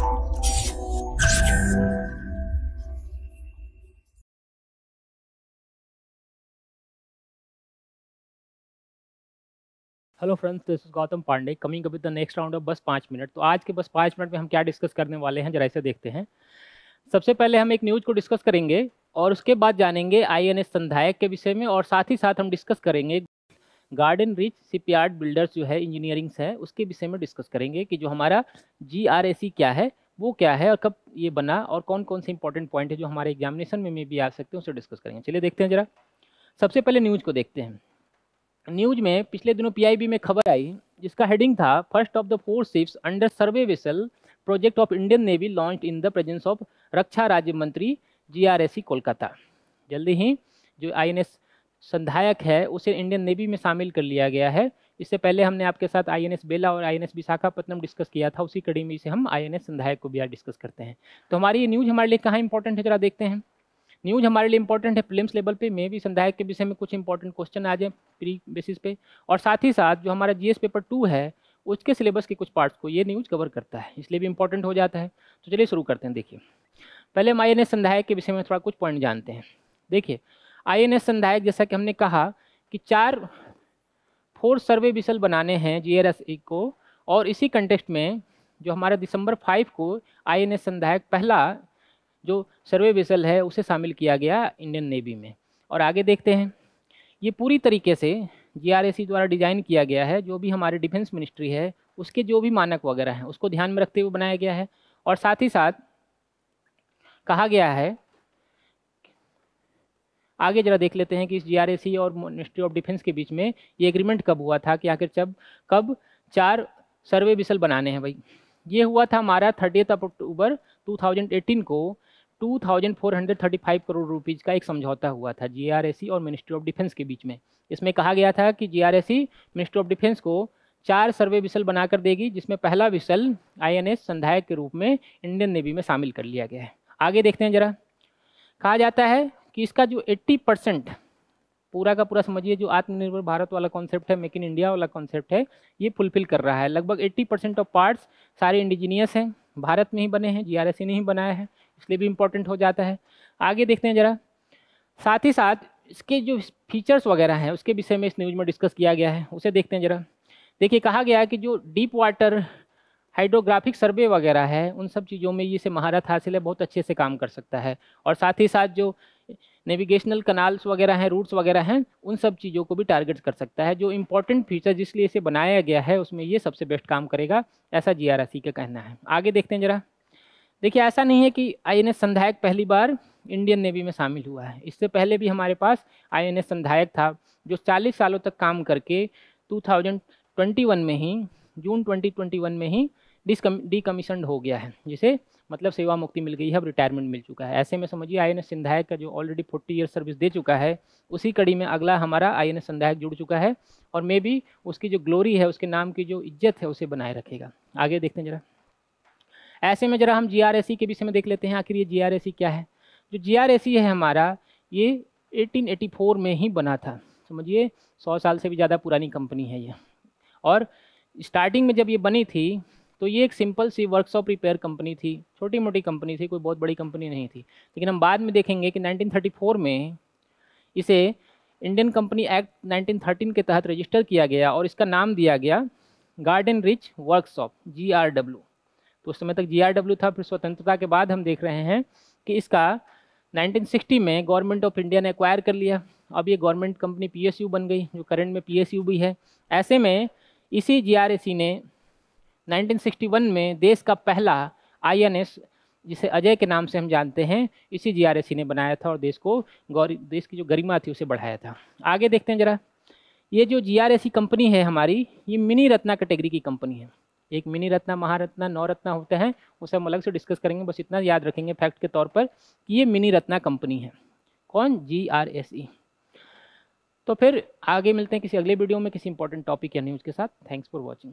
hello friends this is Gautam Pandey coming with the next round of बस पाँच minute तो आज के बस पाँच मिनट में हम क्या डिस्कस करने वाले हैं जरा इसे देखते हैं सबसे पहले हम एक न्यूज़ को डिस्कस करेंगे और उसके बाद जानेंगे आई एन एस संधायक के विषय में और साथ ही साथ हम डिस्कस करेंगे गार्डन रिच यार्ड बिल्डर्स जो है इंजीनियरिंग्स है उसके विषय में डिस्कस करेंगे कि जो हमारा जी क्या है वो क्या है और कब ये बना और कौन कौन से इंपॉर्टेंट पॉइंट है जो हमारे एग्जामिनेशन में, भी आ सकते हैं उसे डिस्कस करेंगे चलिए देखते हैं जरा सबसे पहले न्यूज़ को देखते हैं न्यूज में पिछले दिनों पीआईबी में खबर आई जिसका हेडिंग था first of the four ships under survey vessel project of Indian Navy launch in the presence of रक्षा राज्य मंत्री जी कोलकाता जल्दी ही जो आई एन एस संधायक है उसे इंडियन नेवी में शामिल कर लिया गया है इससे पहले हमने आपके साथ आई बेला और आई विशाखापत्नम डिस्कस किया था उसी कड़ी में से हम आई संधायक को भी आज डिस्कस करते हैं तो हमारी ये न्यूज़ हमारे लिए कहाँ इंपॉर्टेंट है जरा देखते हैं न्यूज़ हमारे लिए इंपॉर्टेंट है प्रीलिम्स लेवल पे मे भी संधायक के विषय में कुछ इंपॉर्टेंट क्वेश्चन आ जाए प्री बेसिस पे और साथ ही साथ जो हमारा जीएस पेपर टू है उसके सिलेबस के कुछ पार्ट्स को ये न्यूज़ कवर करता है इसलिए भी इंपॉर्टेंट हो जाता है तो चलिए शुरू करते हैं देखिए पहले हम आई संधायक के विषय में थोड़ा कुछ पॉइंट जानते हैं देखिए आई एन एस संधायक जैसा कि हमने कहा कि चार फोर सर्वे विसल बनाने हैं जी आर को और इसी कंटेक्स्ट में जो हमारा दिसंबर फाइव को आई एन एस संधायक पहला जो सर्वे विसल है उसे शामिल किया गया इंडियन नेवी में और आगे देखते हैं ये पूरी तरीके से जी द्वारा डिज़ाइन किया गया है जो भी हमारे डिफेंस मिनिस्ट्री है उसके जो भी मानक वगैरह हैं उसको ध्यान में रखते हुए बनाया गया है और साथ ही साथ कहा गया है आगे जरा देख लेते हैं कि इस जी और मिनिस्ट्री ऑफ डिफेंस के बीच में ये एग्रीमेंट कब हुआ था कि आखिर जब कब चार सर्वे विसल बनाने हैं भाई ये हुआ था हमारा थर्टी अक्टूबर 2018 को 2435 करोड़ रुपीज़ का एक समझौता हुआ था जी और मिनिस्ट्री ऑफ डिफेंस के बीच में इसमें कहा गया था कि जी मिनिस्ट्री ऑफ डिफेंस को चार सर्वे विसल बनाकर देगी जिसमें पहला विसल आईएनएस संधायक के रूप में इंडियन नेवी में शामिल कर लिया गया है आगे देखते हैं जरा कहा जाता है कि इसका जो 80 परसेंट पूरा का पूरा समझिए जो आत्मनिर्भर भारत वाला कॉन्सेप्ट है मेक इन इंडिया वाला कॉन्सेप्ट है ये फुलफिल कर रहा है लगभग 80 परसेंट ऑफ पार्ट्स सारे इंडिजीनियस हैं भारत में ही बने हैं जीआरएससी e ने ही बनाया है इसलिए भी इम्पोर्टेंट हो जाता है आगे देखते हैं ज़रा साथ ही साथ इसके जो फीचर्स वगैरह हैं उसके विषय में इस न्यूज़ में डिस्कस किया गया है उसे देखते हैं ज़रा देखिए कहा गया है कि जो डीप वाटर हाइड्रोग्राफिक सर्वे वगैरह है उन सब चीज़ों में ये से महारत हासिल है बहुत अच्छे से काम कर सकता है और साथ ही साथ जो नेविगेशनल कनाल्स वगैरह हैं रूट्स वगैरह हैं उन सब चीज़ों को भी टारगेट कर सकता है जो इंपॉर्टेंट फीचर जिसलिए इसे बनाया गया है उसमें ये सबसे बेस्ट काम करेगा ऐसा जी का कहना है आगे देखते हैं ज़रा देखिए ऐसा नहीं है कि आई एन संधायक पहली बार इंडियन नेवी में शामिल हुआ है इससे पहले भी हमारे पास आई एन संधायक था जो 40 सालों तक काम करके 2021 में ही जून 2021 में ही डिसकम डीकमीशनड हो गया है जिसे मतलब सेवा मुक्ति मिल गई है अब रिटायरमेंट मिल चुका है ऐसे में समझिए आई एन एस का जो ऑलरेडी फोर्टी ईयर सर्विस दे चुका है उसी कड़ी में अगला हमारा आई एन एस जुड़ चुका है और मे बी उसकी जो ग्लोरी है उसके नाम की जो इज्जत है उसे बनाए रखेगा आगे देखते हैं जरा ऐसे में जरा हम जी के विषय में देख लेते हैं आखिर ये जी क्या है जो जी है हमारा ये 1884 में ही बना था समझिए सौ साल से भी ज़्यादा पुरानी कंपनी है ये और स्टार्टिंग में जब ये बनी थी तो ये एक सिंपल सी वर्कशॉप रिपेयर कंपनी थी छोटी मोटी कंपनी थी कोई बहुत बड़ी कंपनी नहीं थी लेकिन हम बाद में देखेंगे कि 1934 में इसे इंडियन कंपनी एक्ट 1913 के तहत रजिस्टर किया गया और इसका नाम दिया गया गार्डन रिच वर्कशॉप जी तो उस समय तक जी था फिर स्वतंत्रता के बाद हम देख रहे हैं कि इसका 1960 में गवर्नमेंट ऑफ इंडिया ने एक्वायर कर लिया अब ये गवर्नमेंट कंपनी पीएसयू बन गई जो करंट में पीएसयू भी है ऐसे में इसी जीआरएसी ने 1961 में देश का पहला आईएनएस जिसे अजय के नाम से हम जानते हैं इसी जीआरएसी ने बनाया था और देश को गौरी देश की जो गरिमा थी उसे बढ़ाया था आगे देखते हैं ज़रा ये जो जीआरएसी कंपनी है हमारी ये मिनी रत्ना कैटेगरी की कंपनी है एक मिनी रत्ना महारत्ना नौरत्ना होते हैं उसे हम अलग से डिस्कस करेंगे बस इतना याद रखेंगे फैक्ट के तौर पर कि ये मिनी रत्ना कंपनी है कौन जी आर एस ई तो फिर आगे मिलते हैं किसी अगले वीडियो में किसी इंपॉर्टेंट टॉपिक या न्यूज़ के साथ थैंक्स फॉर वॉचिंग